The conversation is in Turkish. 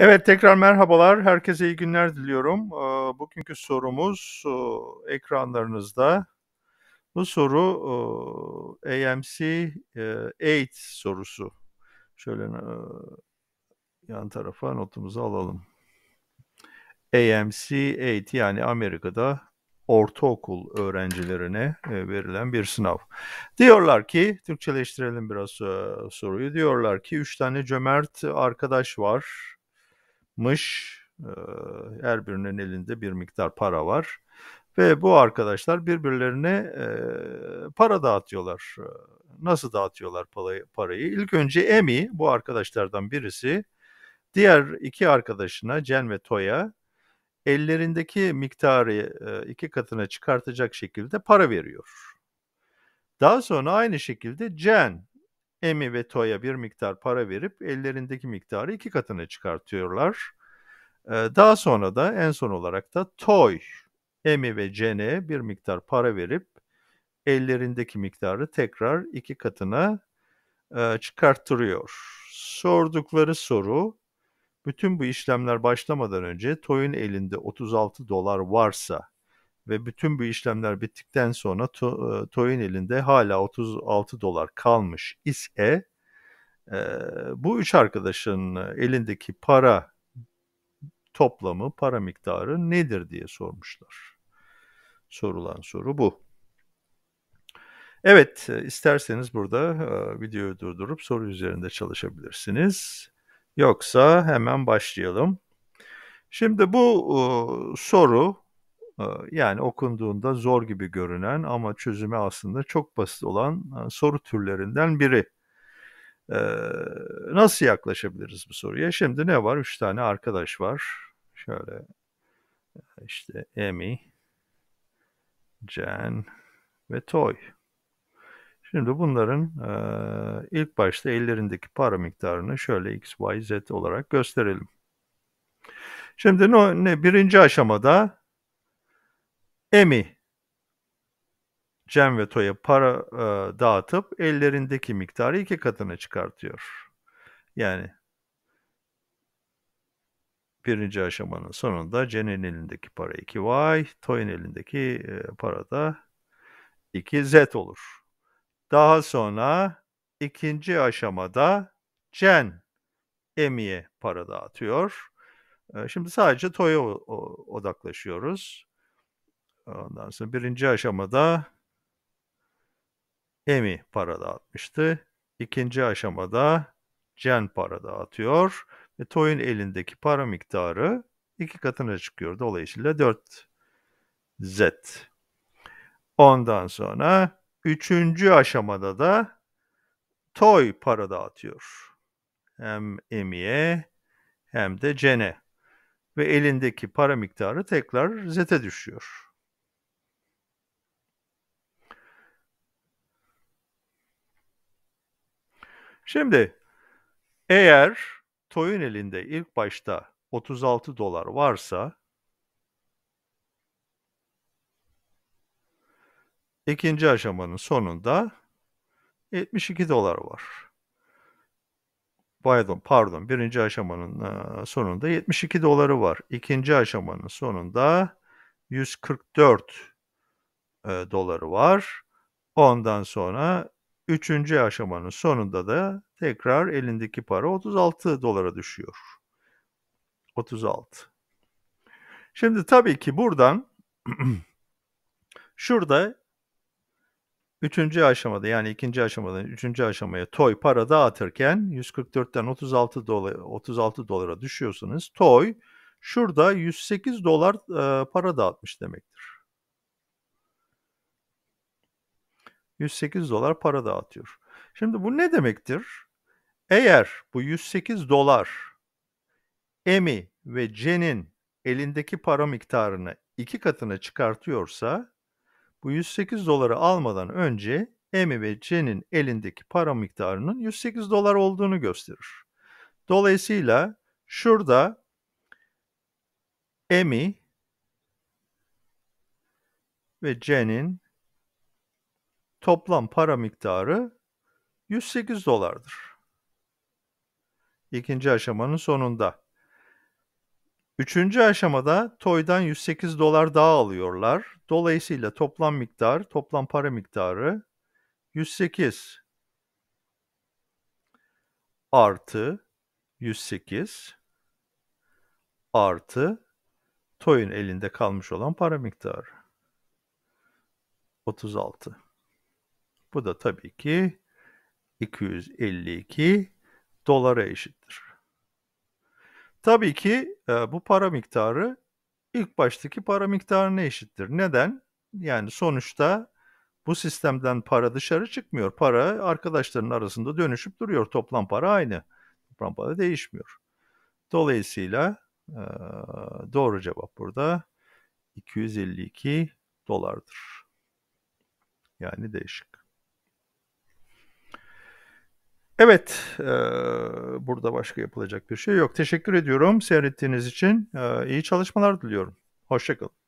Evet tekrar merhabalar. Herkese iyi günler diliyorum. Ee, bugünkü sorumuz e, ekranlarınızda. Bu soru e, AMC 8 e, sorusu. Şöyle yan tarafa notumuzu alalım. AMC 8 yani Amerika'da ortaokul öğrencilerine verilen bir sınav. Diyorlar ki, Türkçeleştirelim biraz soruyu. Diyorlar ki 3 tane cömert arkadaş var mış. Her birinin elinde bir miktar para var. Ve bu arkadaşlar birbirlerine para dağıtıyorlar. Nasıl dağıtıyorlar parayı? İlk önce Emi bu arkadaşlardan birisi diğer iki arkadaşına Jen ve Toya ellerindeki miktarı iki katına çıkartacak şekilde para veriyor. Daha sonra aynı şekilde Jen Emi ve Toya bir miktar para verip ellerindeki miktarı iki katına çıkartıyorlar. Ee, daha sonra da en son olarak da Toy, Emi ve Jen'e bir miktar para verip ellerindeki miktarı tekrar iki katına e, çıkarttırıyor. Sordukları soru, bütün bu işlemler başlamadan önce Toy'un elinde 36 dolar varsa ve bütün bu işlemler bittikten sonra to, e, Toy'un elinde hala 36 dolar kalmış ise e, bu üç arkadaşın elindeki para toplamı, para miktarı nedir diye sormuşlar. Sorulan soru bu. Evet, e, isterseniz burada e, videoyu durdurup soru üzerinde çalışabilirsiniz. Yoksa hemen başlayalım. Şimdi bu e, soru yani okunduğunda zor gibi görünen ama çözümü aslında çok basit olan soru türlerinden biri. Nasıl yaklaşabiliriz bu soruya? Şimdi ne var? Üç tane arkadaş var. Şöyle işte Amy, Jen ve Toy. Şimdi bunların e, ilk başta ellerindeki para miktarını şöyle x, y, z olarak gösterelim. Şimdi ne, ne birinci aşamada Emi Cem ve Toya para e, dağıtıp ellerindeki miktarı iki katına çıkartıyor. Yani birinci aşamanın sonunda Cen'in elindeki para 2Y, Toy'un elindeki e, para da 2Z olur. Daha sonra ikinci aşamada Cen Emi'ye para dağıtıyor. E, şimdi sadece Toy'a odaklaşıyoruz. Ondan sonra birinci aşamada Emi para dağıtmıştı. İkinci aşamada Jen para dağıtıyor ve Toy'un elindeki para miktarı iki katına çıkıyor. Dolayısıyla 4 Z. Ondan sonra üçüncü aşamada da Toy para dağıtıyor. Hem Emi'ye hem de Jen'e. Ve elindeki para miktarı tekrar Z'e düşüyor. Şimdi eğer Toy'un elinde ilk başta 36 dolar varsa ikinci aşamanın sonunda 72 dolar var. Pardon, pardon. Birinci aşamanın e, sonunda 72 doları var. İkinci aşamanın sonunda 144 e, doları var. Ondan sonra Üçüncü aşamanın sonunda da tekrar elindeki para 36 dolara düşüyor. 36. Şimdi tabii ki buradan şurada üçüncü aşamada yani ikinci aşamadan üçüncü aşamaya toy para dağıtırken 144'ten 36 dolar 36 dolara düşüyorsunuz. toy şurada 108 dolar e, para dağıtmış demektir. 108 dolar para dağıtıyor. Şimdi bu ne demektir? Eğer bu 108 dolar Emi ve Jen'in elindeki para miktarını iki katına çıkartıyorsa bu 108 doları almadan önce Emi ve Jen'in elindeki para miktarının 108 dolar olduğunu gösterir. Dolayısıyla şurada Emi ve Jen'in toplam para miktarı 108 dolardır. İkinci aşamanın sonunda. Üçüncü aşamada Toy'dan 108 dolar daha alıyorlar. Dolayısıyla toplam miktar, toplam para miktarı 108 artı 108 artı Toy'un elinde kalmış olan para miktarı 36. Bu da tabii ki 252 dolara eşittir. Tabii ki e, bu para miktarı ilk baştaki para miktarına eşittir. Neden? Yani sonuçta bu sistemden para dışarı çıkmıyor. Para arkadaşların arasında dönüşüp duruyor. Toplam para aynı. Toplam para değişmiyor. Dolayısıyla e, doğru cevap burada 252 dolardır. Yani değişik. Evet, e, burada başka yapılacak bir şey yok. Teşekkür ediyorum seyrettiğiniz için. E, iyi çalışmalar diliyorum. Hoşçakalın.